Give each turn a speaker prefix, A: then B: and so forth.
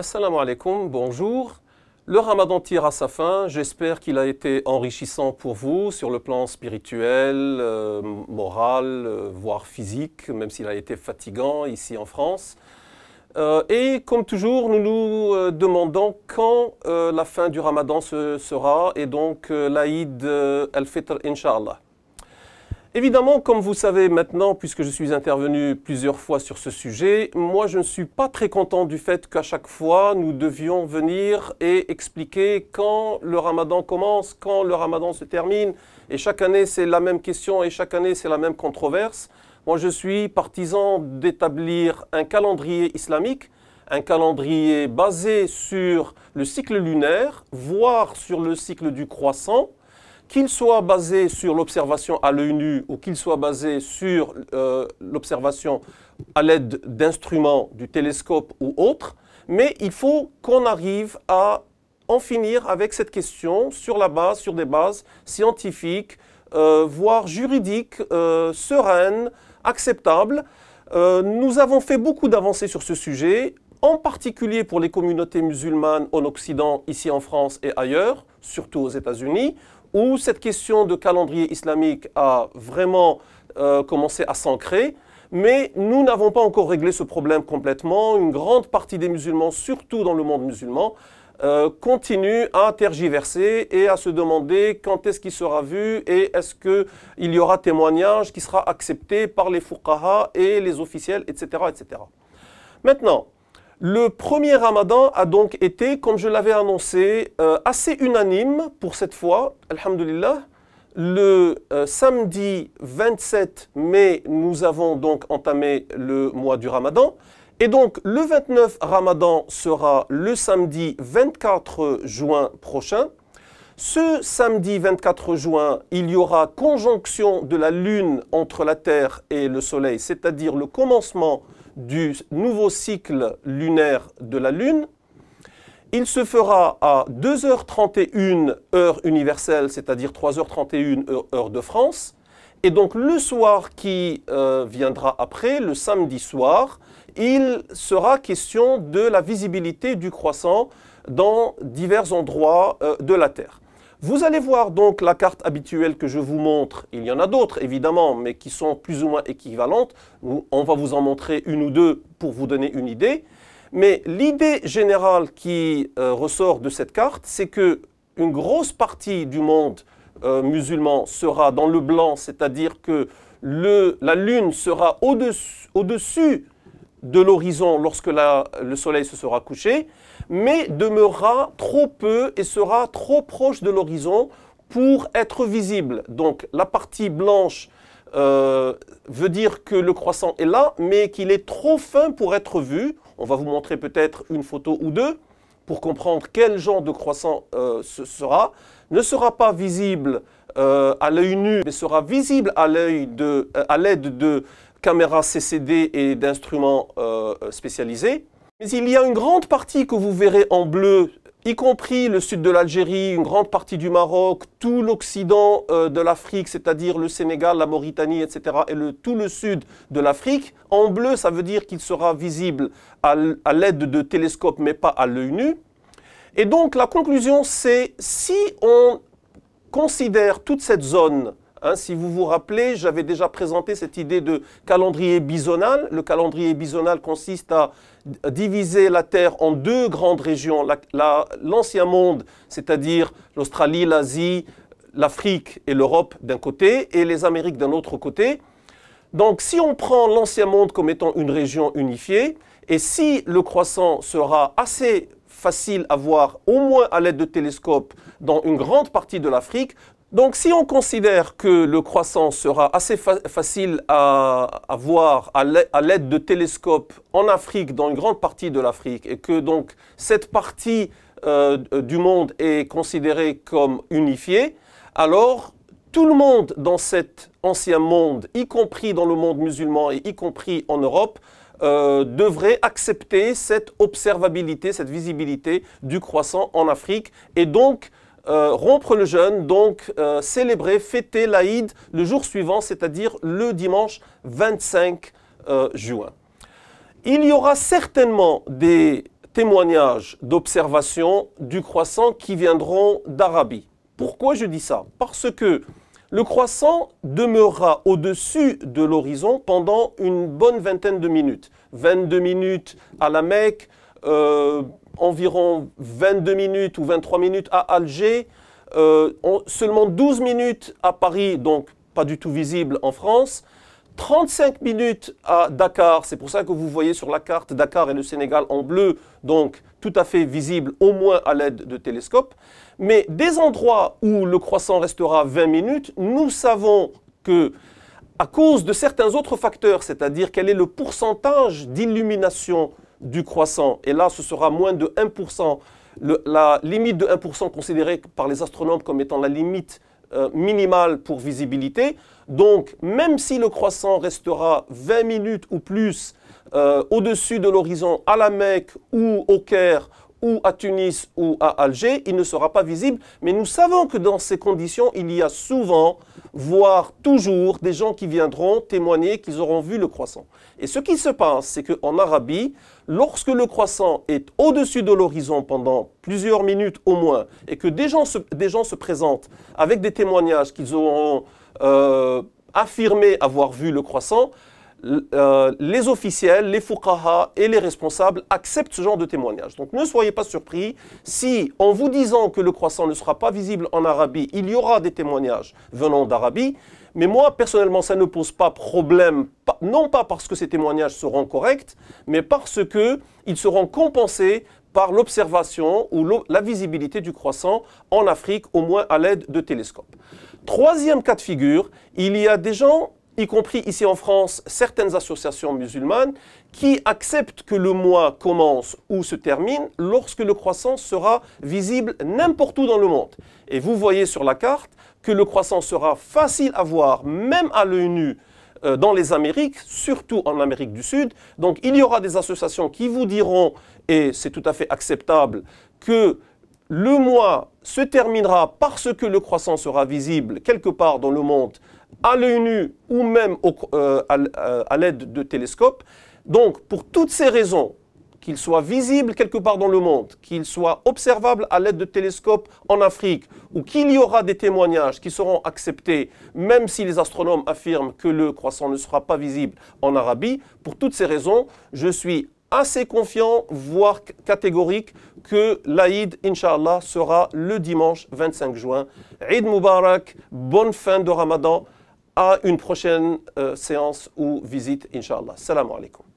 A: Assalamu alaikum, bonjour. Le ramadan tire à sa fin. J'espère qu'il a été enrichissant pour vous sur le plan spirituel, euh, moral, euh, voire physique, même s'il a été fatigant ici en France. Euh, et comme toujours, nous nous demandons quand la fin du ramadan sera et donc l'Aïd al-Fitr, inshallah. Évidemment, comme vous savez maintenant, puisque je suis intervenu plusieurs fois sur ce sujet, moi je ne suis pas très content du fait qu'à chaque fois nous devions venir et expliquer quand le ramadan commence, quand le ramadan se termine. Et chaque année c'est la même question et chaque année c'est la même controverse. Moi je suis partisan d'établir un calendrier islamique, un calendrier basé sur le cycle lunaire, voire sur le cycle du croissant qu'il soit basé sur l'observation à l'œil nu ou qu'il soit basé sur euh, l'observation à l'aide d'instruments, du télescope ou autre, mais il faut qu'on arrive à en finir avec cette question sur la base, sur des bases scientifiques, euh, voire juridiques, euh, sereines, acceptables. nous avons fait beaucoup d'avancées sur ce sujet en particulier pour les communautés musulmanes en Occident, ici en France et ailleurs, surtout aux États-Unis où cette question de calendrier islamique a vraiment euh, commencé à s'ancrer. Mais nous n'avons pas encore réglé ce problème complètement. Une grande partie des musulmans, surtout dans le monde musulman, euh, continue à tergiverser et à se demander quand est-ce qu'il sera vu et est-ce qu'il y aura témoignage qui sera accepté par les fuqaha et les officiels, etc. etc. Maintenant, le premier ramadan a donc été, comme je l'avais annoncé, euh, assez unanime pour cette fois, alhamdulillah. Le euh, samedi 27 mai, nous avons donc entamé le mois du ramadan. Et donc le 29 ramadan sera le samedi 24 juin prochain. Ce samedi 24 juin, il y aura conjonction de la lune entre la Terre et le Soleil, c'est-à-dire le commencement du nouveau cycle lunaire de la Lune. Il se fera à 2h31 heure universelle, c'est-à-dire 3h31 heure de France. Et donc le soir qui euh, viendra après, le samedi soir, il sera question de la visibilité du croissant dans divers endroits euh, de la Terre. Vous allez voir donc la carte habituelle que je vous montre. Il y en a d'autres, évidemment, mais qui sont plus ou moins équivalentes. On va vous en montrer une ou deux pour vous donner une idée. Mais l'idée générale qui euh, ressort de cette carte, c'est que une grosse partie du monde euh, musulman sera dans le blanc, c'est-à-dire que la lune sera au-dessus au dessus de l'horizon lorsque le soleil se sera couché, mais demeurera trop peu et sera trop proche de l'horizon pour être visible. Donc la partie blanche euh, veut dire que le croissant est là, mais qu'il est trop fin pour être vu. On va vous montrer peut-être une photo ou deux pour comprendre quel genre de croissant euh, ce sera. Ne sera pas visible euh, à l'œil nu, mais sera visible à l'aide de, caméras CCD et d'instruments euh, euh, spécialisés. Mais il y a une grande partie que vous verrez en bleu, y compris le sud de l'Algérie, une grande partie du Maroc, tout l'occident euh, de l'Afrique, c'est-à-dire le Sénégal, la Mauritanie, etc., et le, tout le sud de l'Afrique. En bleu, ça veut dire qu'il sera visible à, à l'aide de télescopes, mais pas à l'œil nu. Et donc la conclusion, c'est si on considère toute cette zone Hein, si vous vous rappelez, j'avais déjà présenté cette idée de calendrier bisonal. Le calendrier bisonal consiste à diviser la Terre en deux grandes régions. L'ancien monde, c'est-à-dire l'Australie, l'Asie, l'Afrique et l'Europe d'un côté, et les Amériques d'un autre côté. Donc si on prend l'ancien monde comme étant une région unifiée, et si le croissant sera assez facile à voir, au moins à l'aide de télescopes, dans une grande partie de l'Afrique, donc si on considère que le croissant sera assez facile à, voir à l'aide de télescopes en Afrique, dans une grande partie de l'Afrique, et que donc cette partie euh, du monde est considérée comme unifiée, alors tout le monde dans cet ancien monde, y compris dans le monde musulman et y compris en Europe, euh, devrait accepter cette observabilité, cette visibilité du croissant en Afrique et donc euh, rompre le jeûne, donc euh, célébrer, fêter l'Aïd le jour suivant, c'est-à-dire le dimanche 25 euh, juin. Il y aura certainement des témoignages d'observation du croissant qui viendront d'Arabie. Pourquoi je dis ça Parce que le croissant demeurera au-dessus de l'horizon pendant une bonne vingtaine de minutes. 22 minutes à la Mecque, environ 22 minutes ou 23 minutes à Alger, euh, seulement 12 minutes à Paris, donc pas du tout visible en France. 35 minutes à Dakar, c'est pour ça que vous voyez sur la carte Dakar et le Sénégal en bleu, donc tout à fait visible au moins à l'aide de télescopes. Mais des endroits où le croissant restera 20 minutes, nous savons que à cause de certains autres facteurs, c'est-à-dire quel est le pourcentage d'illumination du croissant. Et là, ce sera moins de 1%. la limite de 1% considérée par les astronomes comme étant la limite euh, minimale pour visibilité. Donc, même si le croissant restera 20 minutes ou plus euh, au-dessus de l'horizon à la Mecque ou au Caire ou à Tunis ou à Alger, il ne sera pas visible. Mais nous savons que dans ces conditions, il y a souvent, voire toujours, des gens qui viendront témoigner qu'ils auront vu le croissant. Et ce qui se passe, c'est qu'en Arabie, lorsque le croissant est au-dessus de l'horizon pendant plusieurs minutes au moins, et que des gens se, des gens se présentent avec des témoignages qu'ils auront euh, affirmé avoir vu le croissant, euh, les officiels, les fuqaha et les responsables acceptent ce genre de témoignages. Donc ne soyez pas surpris si, en vous disant que le croissant ne sera pas visible en Arabie, il y aura des témoignages venant d'Arabie. Mais moi, personnellement, ça ne pose pas problème, non pas parce que ces témoignages seront corrects, mais parce qu'ils seront compensés par l'observation ou la visibilité du croissant en Afrique, au moins à l'aide de télescopes. Troisième cas de figure, il y a des gens y compris ici en France, certaines associations musulmanes qui acceptent que le mois commence ou se termine lorsque le croissant sera visible n'importe où dans le monde. Et vous voyez sur la carte que le croissant sera facile à voir, même à l'ONU, euh, dans les Amériques, surtout en Amérique du Sud. Donc il y aura des associations qui vous diront, et c'est tout à fait acceptable, que le mois se terminera parce que le croissant sera visible quelque part dans le monde à l'œil nu ou même euh, euh, à l'aide de télescopes. Donc, pour toutes ces raisons, qu'il soit visible quelque part dans le monde, qu'il soit observable à l'aide de télescopes en Afrique, ou qu'il y aura des témoignages qui seront acceptés, même si les astronomes affirment que le croissant ne sera pas visible en Arabie, pour toutes ces raisons, je suis assez confiant, voire catégorique, que l'Aïd, Inch'Allah, sera le dimanche 25 juin. Eid Mubarak, bonne fin de Ramadan à une prochaine euh, séance ou visite, inshallah. Salam alaikum.